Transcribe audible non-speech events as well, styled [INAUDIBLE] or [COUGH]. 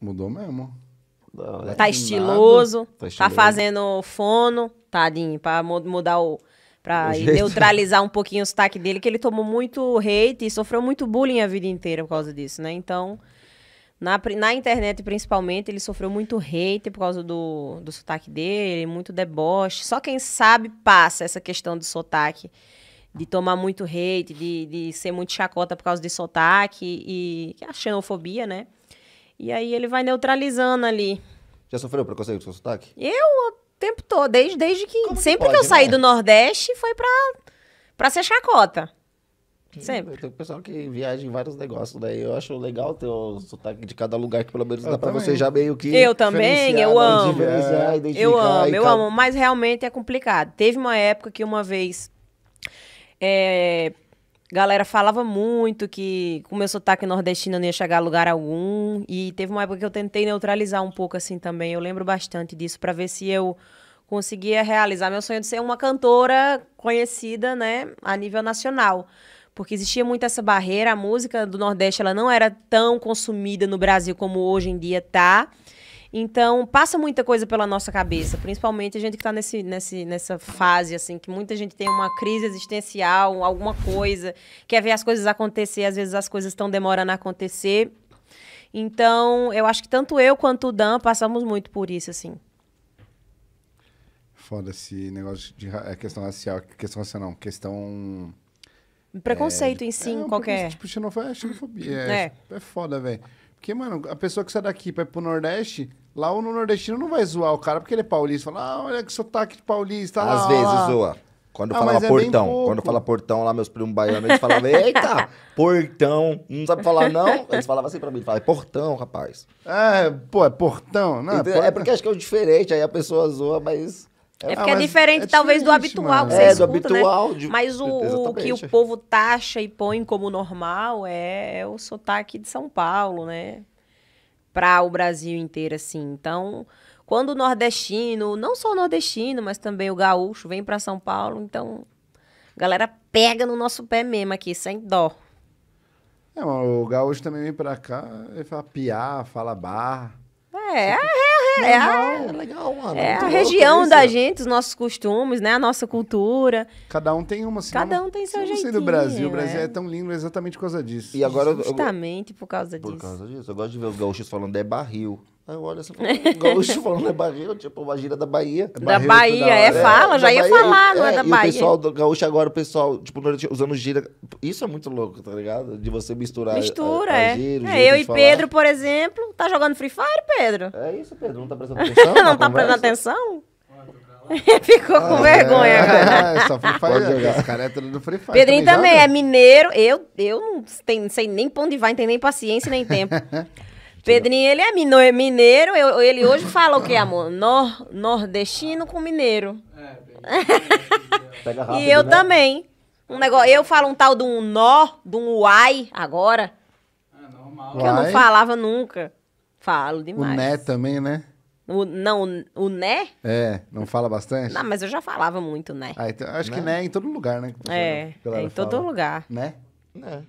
Mudou mesmo. Não, tá, é estiloso, tá, tá, estiloso. tá fazendo fono, tadinho, pra mudar o. Pra o neutralizar um pouquinho o sotaque dele, que ele tomou muito hate e sofreu muito bullying a vida inteira por causa disso, né? Então, na, na internet principalmente, ele sofreu muito hate por causa do, do sotaque dele, muito deboche. Só quem sabe passa essa questão do sotaque de tomar muito hate, de, de ser muito chacota por causa de sotaque e é a xenofobia, né? E aí ele vai neutralizando ali. Já sofreu preconceito com o sotaque? Eu, o tempo todo, desde, desde que. Como sempre que, pode, que eu né? saí do Nordeste foi pra, pra ser chacota. Sempre. Tem pessoal que viaja em vários negócios, né? Eu acho legal ter o sotaque de cada lugar, que pelo menos eu dá para você já meio que. Eu também, eu né? amo. Eu amo, eu cada... amo, mas realmente é complicado. Teve uma época que uma vez. É, galera falava muito que com meu sotaque nordestino não ia chegar a lugar algum. E teve uma época que eu tentei neutralizar um pouco assim também. Eu lembro bastante disso para ver se eu conseguia realizar meu sonho de ser uma cantora conhecida, né, a nível nacional. Porque existia muito essa barreira, a música do Nordeste ela não era tão consumida no Brasil como hoje em dia tá. Então, passa muita coisa pela nossa cabeça, principalmente a gente que está nesse, nesse, nessa fase, assim, que muita gente tem uma crise existencial, alguma coisa, quer ver as coisas acontecer, às vezes as coisas estão demorando a acontecer. Então, eu acho que tanto eu quanto o Dan passamos muito por isso, assim. Foda esse negócio de é questão racial, questão racial não, questão. Preconceito é, em si, é, qualquer. Tipo, é xenofobia, é, é. é foda, velho. Porque, mano, a pessoa que sai daqui pra ir pro Nordeste, lá o nordestino não vai zoar o cara porque ele é paulista. Fala, ah, olha que sotaque de paulista. Às lá, ah, ah, vezes lá. Ah. zoa. Quando ah, falava é portão, quando fala portão lá, meus primos baianos, eles falavam, eita, [LAUGHS] portão, não sabe falar não? Eles falavam assim pra mim, falavam, é portão, rapaz. É, pô, é portão, né? portão. É porque acho que é o diferente, aí a pessoa zoa, mas... É, é porque ah, é diferente, é talvez, do habitual mano. que você é, escuta, do né? habitual, né? De... Mas o, o, que o povo taxa e põe como normal é, é o sotaque de São Paulo, né? Para o Brasil inteiro, assim. Então, quando o nordestino, não só o nordestino, mas também o gaúcho, vem para São Paulo, então a galera pega no nosso pé mesmo aqui, sem dó. É, o gaúcho também vem para cá, ele fala piá, fala bar. É, é, é, é, legal, é mano. É a região isso, da gente, os nossos costumes, né? A nossa cultura. Cada um tem uma. Cada um tem seu jeitinho. do Brasil. O é. Brasil é. é. tão lindo exatamente por causa disso. E agora, Justamente eu, eu, por causa disso. Por causa disso. Eu gosto de ver os gaúchos falando é barril. Aí eu olho assim, gaúcho falando é barreiro, tipo, uma gíria da Bahia. Da Bahia, é, fala, é, já ia Bahia, falar, não é, é da e Bahia. o pessoal do gaúcho agora, o pessoal, tipo, usando gíria. Isso é muito louco, tá ligado? De você misturar. É, Mistura, a, a, é. A gíria, é, é eu e falar. Pedro, por exemplo, tá jogando Free Fire, Pedro? É isso, Pedro, não tá prestando [LAUGHS] atenção? não tá prestando atenção? [LAUGHS] Ficou ah, com vergonha é, agora. É, é, só Free Fire. Pode jogar. Esse cara é tudo do Free Fire. Pedrinho também, também é mineiro. Eu, eu não, tem, não sei nem pra onde vai, não tem nem paciência nem tempo. [LAUGHS] Pedrinho, ele é mineiro, eu, ele hoje fala o que, amor? Nor, nordestino com mineiro. É, Pega rápido, e eu né? também. Um negócio, eu falo um tal de um nó, de um uai agora. É normal. Que uai. eu não falava nunca. Falo demais. O né também, né? O, não, o, né? É, não fala bastante? Não, mas eu já falava muito né. Ah, então, acho né? que né é em todo lugar, né? É, é em fala. todo lugar. Né? Né.